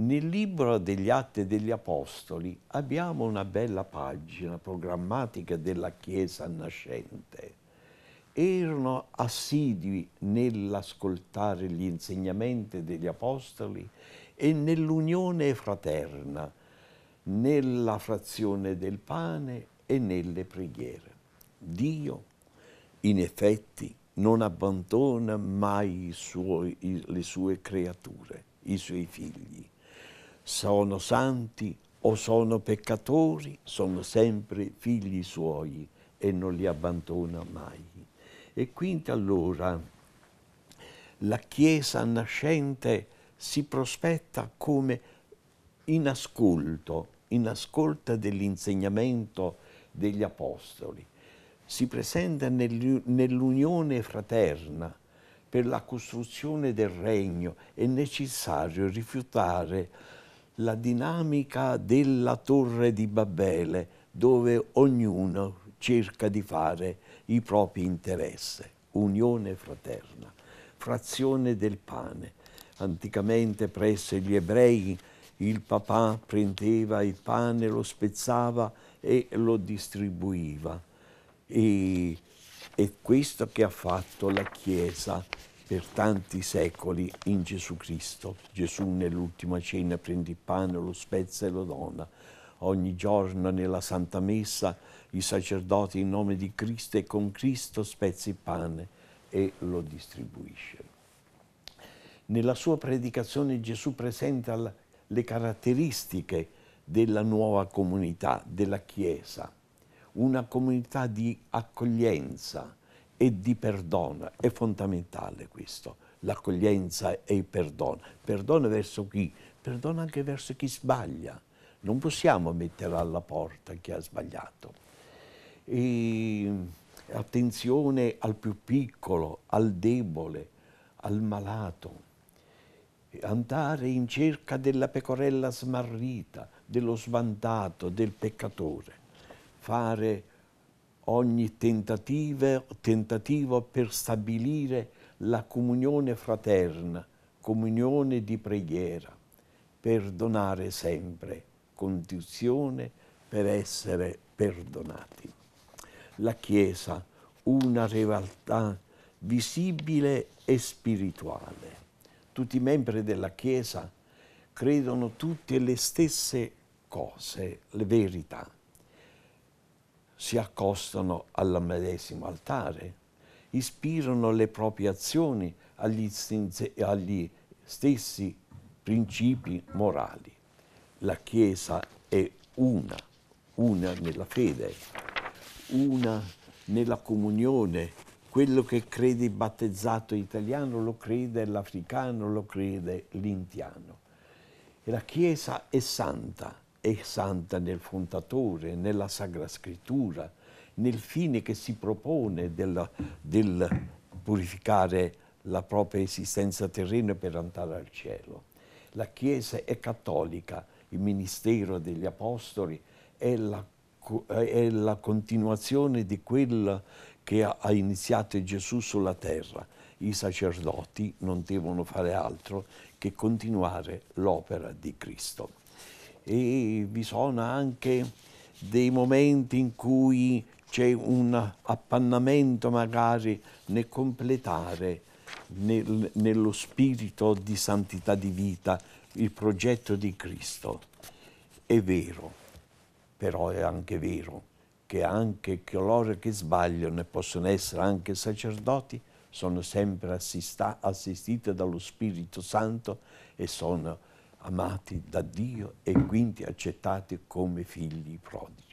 Nel libro degli Atti degli Apostoli abbiamo una bella pagina programmatica della Chiesa nascente. Erano assidui nell'ascoltare gli insegnamenti degli Apostoli e nell'unione fraterna, nella frazione del pane e nelle preghiere. Dio, in effetti, non abbandona mai suoi, le sue creature, i suoi figli sono santi o sono peccatori, sono sempre figli suoi e non li abbandona mai. E quindi allora la Chiesa nascente si prospetta come in ascolto, in ascolto dell'insegnamento degli Apostoli. Si presenta nell'unione fraterna, per la costruzione del regno è necessario rifiutare la dinamica della torre di Babele, dove ognuno cerca di fare i propri interessi. Unione fraterna, frazione del pane. Anticamente presso gli ebrei il papà prendeva il pane, lo spezzava e lo distribuiva. E è questo che ha fatto la Chiesa per tanti secoli in Gesù Cristo. Gesù nell'ultima cena prende il pane, lo spezza e lo dona. Ogni giorno nella Santa Messa i sacerdoti in nome di Cristo e con Cristo spezza il pane e lo distribuisce. Nella sua predicazione Gesù presenta le caratteristiche della nuova comunità, della Chiesa, una comunità di accoglienza, e di perdono. È fondamentale questo, l'accoglienza e il perdono. Perdono verso chi? Perdono anche verso chi sbaglia. Non possiamo mettere alla porta chi ha sbagliato. E attenzione al più piccolo, al debole, al malato. Andare in cerca della pecorella smarrita, dello svantato, del peccatore. Fare ogni tentativo, per stabilire la comunione fraterna, comunione di preghiera, perdonare sempre, condizione per essere perdonati. La Chiesa, una realtà visibile e spirituale. Tutti i membri della Chiesa credono tutte le stesse cose, le verità si accostano al medesimo altare, ispirano le proprie azioni agli, agli stessi principi morali. La Chiesa è una, una nella fede, una nella comunione. Quello che crede il battezzato italiano lo crede l'africano, lo crede l'indiano. La Chiesa è santa è santa nel fondatore, nella Sacra Scrittura, nel fine che si propone della, del purificare la propria esistenza terrena per andare al cielo. La Chiesa è cattolica, il ministero degli Apostoli è la, è la continuazione di quella che ha iniziato Gesù sulla terra. I sacerdoti non devono fare altro che continuare l'opera di Cristo e vi sono anche dei momenti in cui c'è un appannamento magari nel completare nel, nello spirito di santità di vita il progetto di Cristo. È vero, però è anche vero che anche coloro che sbagliano e possono essere anche sacerdoti sono sempre assistiti dallo Spirito Santo e sono amati da Dio e quindi accettati come figli prodigi.